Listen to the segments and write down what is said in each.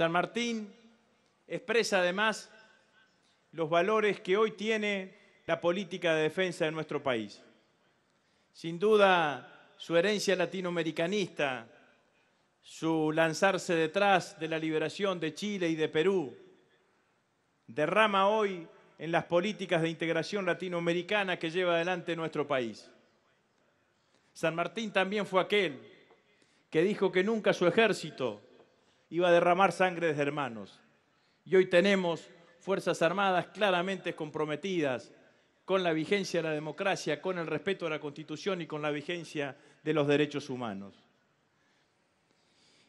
San Martín expresa además los valores que hoy tiene la política de defensa de nuestro país. Sin duda, su herencia latinoamericanista, su lanzarse detrás de la liberación de Chile y de Perú, derrama hoy en las políticas de integración latinoamericana que lleva adelante nuestro país. San Martín también fue aquel que dijo que nunca su ejército iba a derramar sangre desde hermanos. Y hoy tenemos Fuerzas Armadas claramente comprometidas con la vigencia de la democracia, con el respeto a la Constitución y con la vigencia de los derechos humanos.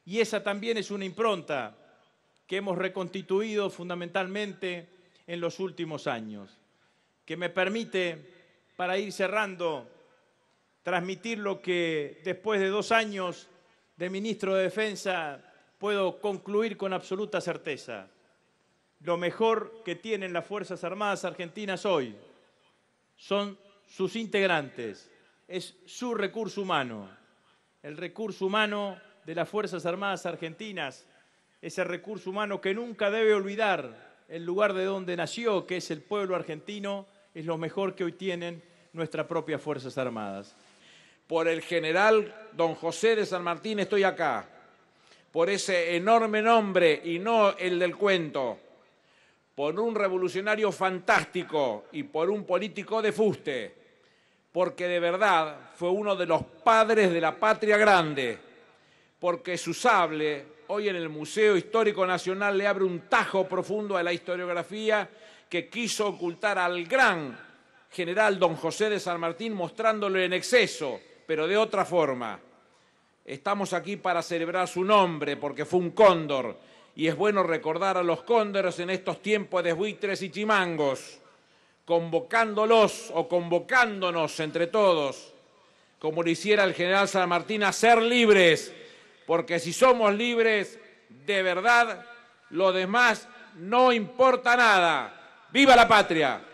Y esa también es una impronta que hemos reconstituido fundamentalmente en los últimos años, que me permite, para ir cerrando, transmitir lo que después de dos años de ministro de Defensa puedo concluir con absoluta certeza. Lo mejor que tienen las Fuerzas Armadas Argentinas hoy son sus integrantes, es su recurso humano. El recurso humano de las Fuerzas Armadas Argentinas, ese recurso humano que nunca debe olvidar el lugar de donde nació, que es el pueblo argentino, es lo mejor que hoy tienen nuestras propias Fuerzas Armadas. Por el general don José de San Martín estoy acá por ese enorme nombre y no el del cuento, por un revolucionario fantástico y por un político de fuste, porque de verdad fue uno de los padres de la patria grande, porque su sable hoy en el Museo Histórico Nacional le abre un tajo profundo a la historiografía que quiso ocultar al gran general don José de San Martín mostrándolo en exceso, pero de otra forma. Estamos aquí para celebrar su nombre porque fue un cóndor y es bueno recordar a los cóndores en estos tiempos de buitres y chimangos, convocándolos o convocándonos entre todos, como lo hiciera el general San Martín, a ser libres, porque si somos libres de verdad, lo demás no importa nada. ¡Viva la patria!